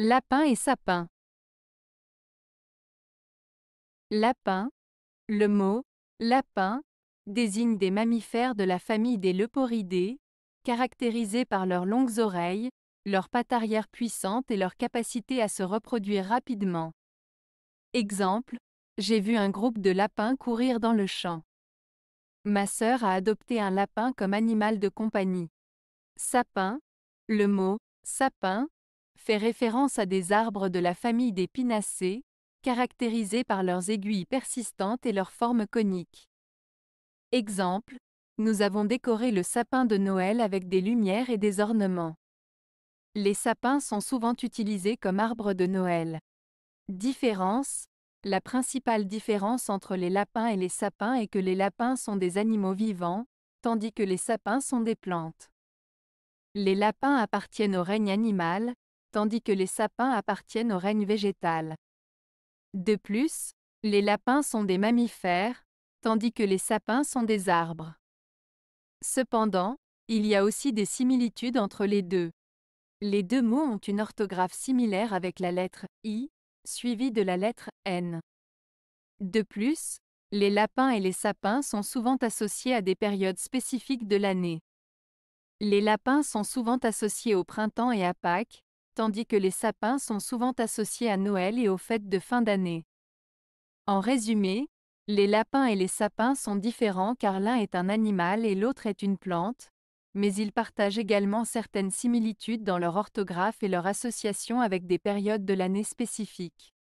Lapin et sapin. Lapin. Le mot lapin désigne des mammifères de la famille des leporidés, caractérisés par leurs longues oreilles, leurs pattes arrière puissantes et leur capacité à se reproduire rapidement. Exemple, j'ai vu un groupe de lapins courir dans le champ. Ma sœur a adopté un lapin comme animal de compagnie. Sapin. Le mot sapin fait référence à des arbres de la famille des pinacées, caractérisés par leurs aiguilles persistantes et leur forme conique. Exemple, nous avons décoré le sapin de Noël avec des lumières et des ornements. Les sapins sont souvent utilisés comme arbres de Noël. Différence La principale différence entre les lapins et les sapins est que les lapins sont des animaux vivants, tandis que les sapins sont des plantes. Les lapins appartiennent au règne animal, tandis que les sapins appartiennent au règne végétal. De plus, les lapins sont des mammifères, tandis que les sapins sont des arbres. Cependant, il y a aussi des similitudes entre les deux. Les deux mots ont une orthographe similaire avec la lettre I, suivie de la lettre N. De plus, les lapins et les sapins sont souvent associés à des périodes spécifiques de l'année. Les lapins sont souvent associés au printemps et à Pâques, tandis que les sapins sont souvent associés à Noël et aux fêtes de fin d'année. En résumé, les lapins et les sapins sont différents car l'un est un animal et l'autre est une plante, mais ils partagent également certaines similitudes dans leur orthographe et leur association avec des périodes de l'année spécifiques.